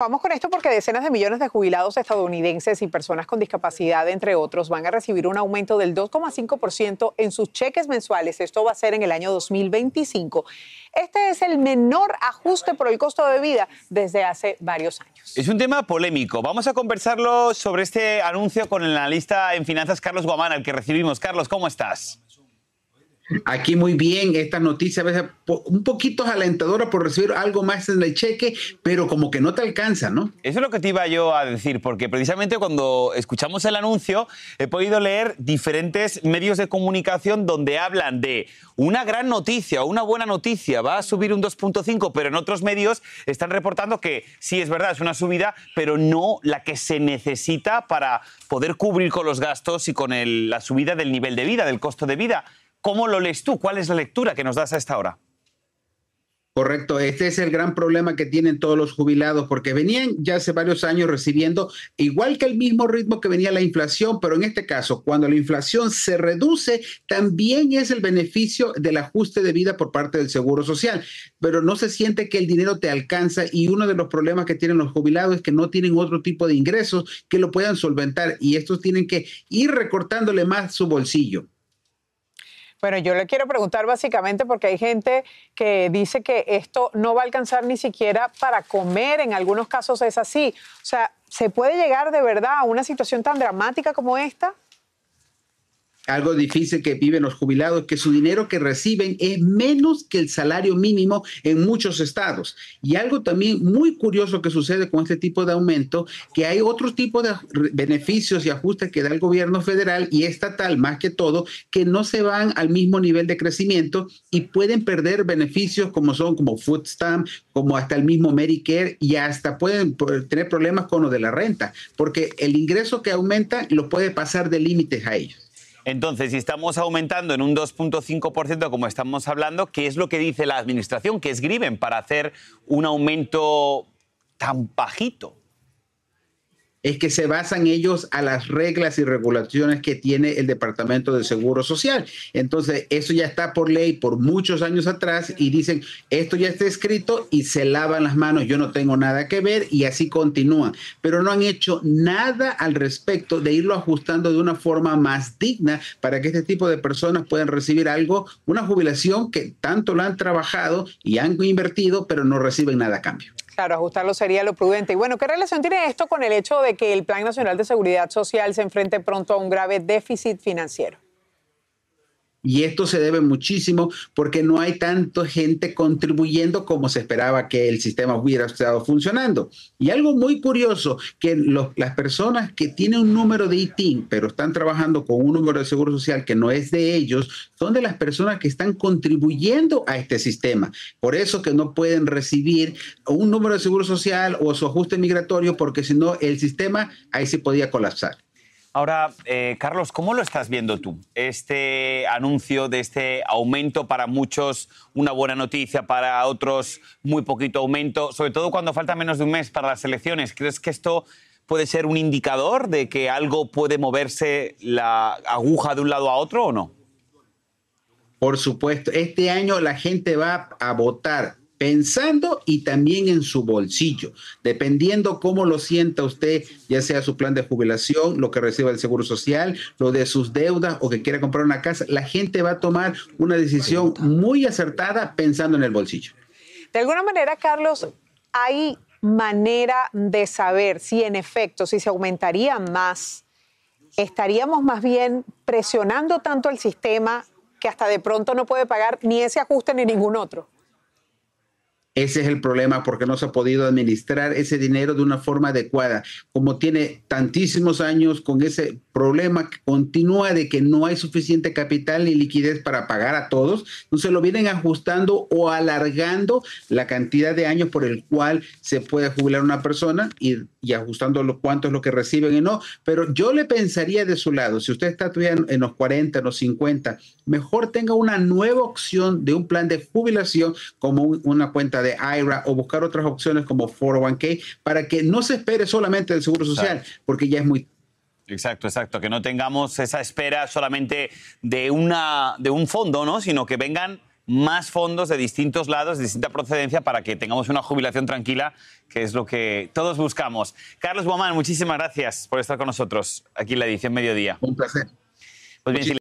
Vamos con esto porque decenas de millones de jubilados estadounidenses y personas con discapacidad, entre otros, van a recibir un aumento del 2,5% en sus cheques mensuales. Esto va a ser en el año 2025. Este es el menor ajuste por el costo de vida desde hace varios años. Es un tema polémico. Vamos a conversarlo sobre este anuncio con el analista en finanzas Carlos Guamán, al que recibimos. Carlos, ¿cómo estás? Aquí muy bien, esta noticia a veces un poquito alentadora por recibir algo más en el cheque, pero como que no te alcanza, ¿no? Eso es lo que te iba yo a decir, porque precisamente cuando escuchamos el anuncio he podido leer diferentes medios de comunicación donde hablan de una gran noticia, una buena noticia, va a subir un 2.5, pero en otros medios están reportando que sí es verdad, es una subida, pero no la que se necesita para poder cubrir con los gastos y con la subida del nivel de vida, del costo de vida. ¿Cómo lo lees tú? ¿Cuál es la lectura que nos das a esta hora? Correcto, este es el gran problema que tienen todos los jubilados, porque venían ya hace varios años recibiendo igual que el mismo ritmo que venía la inflación, pero en este caso, cuando la inflación se reduce, también es el beneficio del ajuste de vida por parte del Seguro Social, pero no se siente que el dinero te alcanza y uno de los problemas que tienen los jubilados es que no tienen otro tipo de ingresos que lo puedan solventar y estos tienen que ir recortándole más su bolsillo. Bueno, yo le quiero preguntar básicamente porque hay gente que dice que esto no va a alcanzar ni siquiera para comer, en algunos casos es así. O sea, ¿se puede llegar de verdad a una situación tan dramática como esta? algo difícil que viven los jubilados, que su dinero que reciben es menos que el salario mínimo en muchos estados. Y algo también muy curioso que sucede con este tipo de aumento, que hay otro tipo de beneficios y ajustes que da el gobierno federal y estatal, más que todo, que no se van al mismo nivel de crecimiento y pueden perder beneficios como son como food stamp, como hasta el mismo Medicare y hasta pueden tener problemas con lo de la renta, porque el ingreso que aumenta lo puede pasar de límites a ellos. Entonces, si estamos aumentando en un 2.5%, como estamos hablando, ¿qué es lo que dice la Administración, ¿Qué escriben para hacer un aumento tan bajito? es que se basan ellos a las reglas y regulaciones que tiene el Departamento de Seguro Social. Entonces, eso ya está por ley por muchos años atrás y dicen, esto ya está escrito y se lavan las manos, yo no tengo nada que ver y así continúan. Pero no han hecho nada al respecto de irlo ajustando de una forma más digna para que este tipo de personas puedan recibir algo, una jubilación que tanto lo han trabajado y han invertido, pero no reciben nada a cambio. Claro, ajustarlo sería lo prudente. Y bueno, ¿qué relación tiene esto con el hecho de que el Plan Nacional de Seguridad Social se enfrente pronto a un grave déficit financiero? Y esto se debe muchísimo porque no hay tanta gente contribuyendo como se esperaba que el sistema hubiera estado funcionando. Y algo muy curioso, que las personas que tienen un número de ITIN, pero están trabajando con un número de seguro social que no es de ellos, son de las personas que están contribuyendo a este sistema. Por eso que no pueden recibir un número de seguro social o su ajuste migratorio, porque si no, el sistema ahí se podía colapsar. Ahora, eh, Carlos, ¿cómo lo estás viendo tú? Este anuncio de este aumento para muchos, una buena noticia para otros, muy poquito aumento, sobre todo cuando falta menos de un mes para las elecciones. ¿Crees que esto puede ser un indicador de que algo puede moverse la aguja de un lado a otro o no? Por supuesto, este año la gente va a votar pensando y también en su bolsillo, dependiendo cómo lo sienta usted, ya sea su plan de jubilación, lo que reciba el Seguro Social, lo de sus deudas o que quiera comprar una casa, la gente va a tomar una decisión muy acertada pensando en el bolsillo. De alguna manera, Carlos, hay manera de saber si en efecto, si se aumentaría más, estaríamos más bien presionando tanto al sistema que hasta de pronto no puede pagar ni ese ajuste ni ningún otro. Ese es el problema porque no se ha podido administrar ese dinero de una forma adecuada. Como tiene tantísimos años con ese problema que continúa de que no hay suficiente capital ni liquidez para pagar a todos, entonces lo vienen ajustando o alargando la cantidad de años por el cual se puede jubilar una persona y, ajustando cuánto es lo que reciben y no. Pero yo le pensaría de su lado, si usted está todavía en, los 40, en los 50, mejor tenga una nueva opción de un plan de jubilación como una cuenta de IRA o buscar otras opciones como 401k para que no se espere solamente del Seguro Social, porque ya es muy Exacto, exacto. Que no tengamos esa espera solamente de, una, de un fondo, ¿no? Sino que vengan más fondos de distintos lados, de distinta procedencia, para que tengamos una jubilación tranquila, que es lo que todos buscamos. Carlos Guamán, muchísimas gracias por estar con nosotros aquí en la edición Mediodía. Un placer. Pues bien,